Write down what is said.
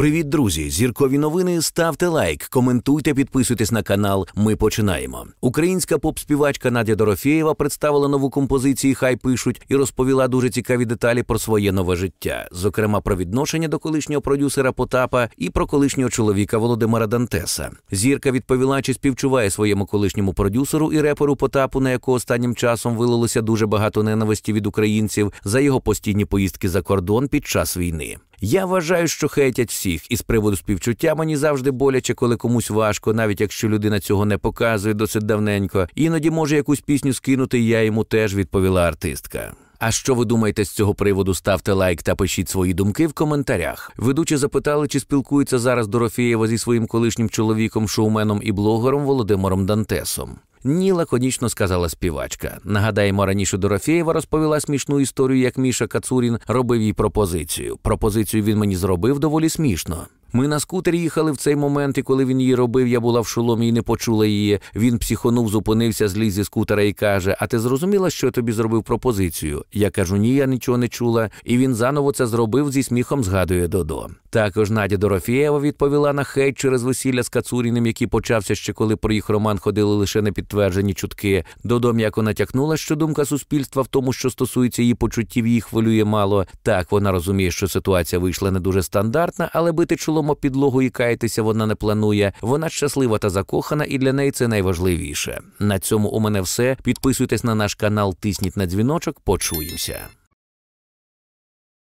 Привіт, друзі! Зіркові новини. Ставте лайк, коментуйте, підписуйтесь на канал. Ми починаємо. Українська поп-співачка Надя Дорофєєва представила нову композицію Хай пишуть і розповіла дуже цікаві деталі про своє нове життя, зокрема про відношення до колишнього продюсера Потапа і про колишнього чоловіка Володимира Дантеса. Зірка відповіла, чи співчуває своєму колишньому продюсеру і реперу Потапу, на якого останнім часом вилилося дуже багато ненависті від українців за його постійні поїздки за кордон під час війни. Я вважаю, що хейтять всіх, і з приводу співчуття мені завжди боляче, коли комусь важко, навіть якщо людина цього не показує досить давненько. Іноді може якусь пісню скинути, і я йому теж відповіла артистка. А що ви думаєте з цього приводу? Ставте лайк та пишіть свої думки в коментарях. Ведучі запитали, чи спілкується зараз Дорофєєва зі своїм колишнім чоловіком, шоуменом і блогером Володимиром Дантесом. Ні, лаконічно сказала співачка. Нагадаємо, раніше Дорофеєва розповіла смішну історію, як Міша Кацурін робив їй пропозицію. Пропозицію він мені зробив доволі смішно. Ми на скутері їхали в цей момент, і коли він її робив, я була в шоломі і не почула її. Він психонув, зупинився, зліз зі скутера і каже: А ти зрозуміла, що я тобі зробив пропозицію? Я кажу, ні, я нічого не чула. І він заново це зробив зі сміхом, згадує Додо. Також Надя Дорофєєва відповіла на хейт через весілля з Кацуріним, який почався ще коли про їх роман ходили лише непідтверджені чутки. Додо м'яко натякнула, що думка суспільства в тому, що стосується її почуттів, її хвилює мало. Так вона розуміє, що ситуація вийшла не дуже стандартна, але бити чоловік чолом підлогу і каятися вона не планує. Вона щаслива та закохана, і для неї це найважливіше. На цьому у мене все. Підписуйтесь на наш канал, тисніть на дзвіночок. Почуємося.